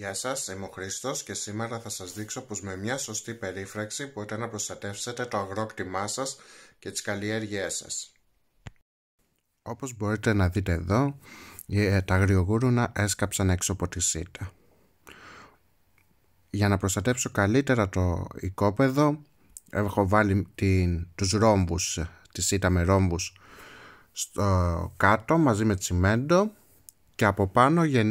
Γεια σας, είμαι ο Χρήστος και σήμερα θα σας δείξω πως με μια σωστή περίφραξη μπορείτε να προστατεύσετε το αγρόκτημά σας και τις καλλιέργειές σας. Όπως μπορείτε να δείτε εδώ, ε, τα αγριογούρουνα έσκαψαν έξω από τη σίτα. Για να προστατέψω καλύτερα το οικόπεδο, έχω βάλει την, τους ρόμπους, τη σίτα με ρόμπους, στο κάτω μαζί με τσιμέντο και από πάνω για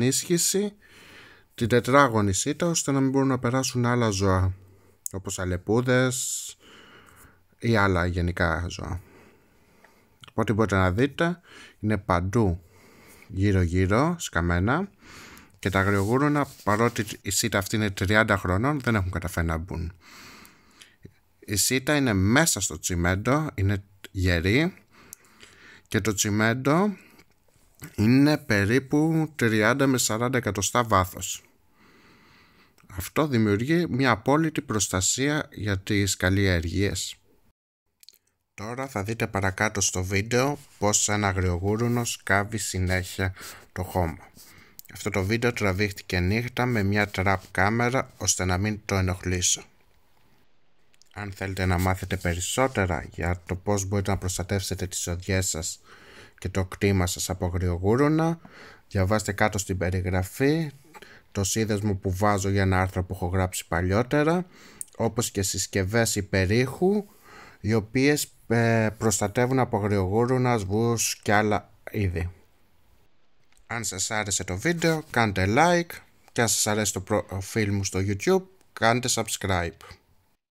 την τετράγωνη σίτα ώστε να μην μπορούν να περάσουν άλλα ζώα όπως αλεπούδες ή άλλα γενικά ζώα. Οπότε μπορείτε να δείτε είναι παντού γύρω γύρω σκαμμένα και τα αγριογούρουνα παρότι η σίτα αυτή είναι 30 χρονών δεν έχουν καταφέρει να μπουν. Η σίτα είναι μέσα στο τσιμέντο, είναι γερή και το τσιμέντο είναι περίπου 30 με 40 εκατοστά βάθος. Αυτό δημιουργεί μια απόλυτη προστασία για τις καλλιεργίες. Τώρα θα δείτε παρακάτω στο βίντεο πως ένα αγριογούρουνος σκάβει συνέχεια το χώμα. Αυτό το βίντεο τραβήχτηκε νύχτα με μια τραπ κάμερα ώστε να μην το ενοχλήσω. Αν θέλετε να μάθετε περισσότερα για το πώς μπορείτε να προστατεύσετε τις οδιές σας και το κτήμα σας από αγριογούρουνα, διαβάστε κάτω στην περιγραφή το σύνδεσμο που βάζω για ένα άρθρο που έχω γράψει παλιότερα όπως και συσκευές υπερήχου οι οποίες ε, προστατεύουν από αγριογούρουνα, σβούς και άλλα είδη. Αν σας άρεσε το βίντεο κάντε like και αν σας αρέσει το προφίλ μου στο YouTube κάντε subscribe.